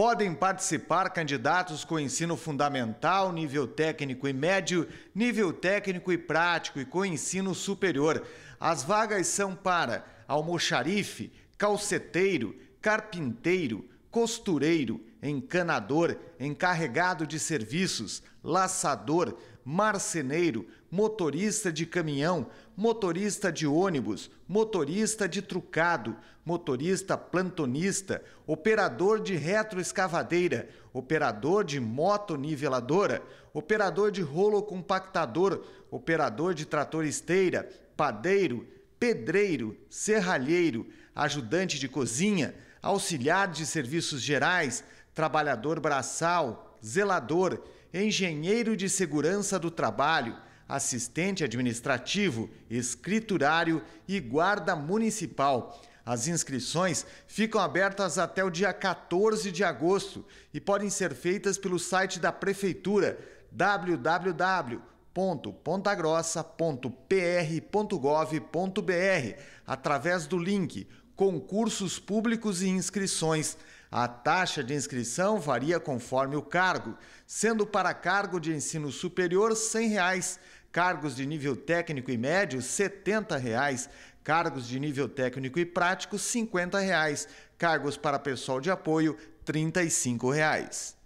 Podem participar candidatos com ensino fundamental, nível técnico e médio, nível técnico e prático e com ensino superior. As vagas são para almoxarife, calceteiro, carpinteiro, costureiro, encanador, encarregado de serviços, laçador, marceneiro, motorista de caminhão, motorista de ônibus, motorista de trucado, motorista plantonista, operador de retroescavadeira, operador de moto niveladora, operador de rolo compactador, operador de trator esteira, padeiro, pedreiro, serralheiro, ajudante de cozinha, auxiliar de serviços gerais, trabalhador braçal, zelador, engenheiro de segurança do trabalho, assistente administrativo, escriturário e guarda municipal. As inscrições ficam abertas até o dia 14 de agosto e podem ser feitas pelo site da Prefeitura www.pontagrossa.pr.gov.br através do link concursos públicos e inscrições. A taxa de inscrição varia conforme o cargo, sendo para cargo de ensino superior R$ reais, cargos de nível técnico e médio R$ reais, cargos de nível técnico e prático R$ reais, cargos para pessoal de apoio R$ 35. Reais.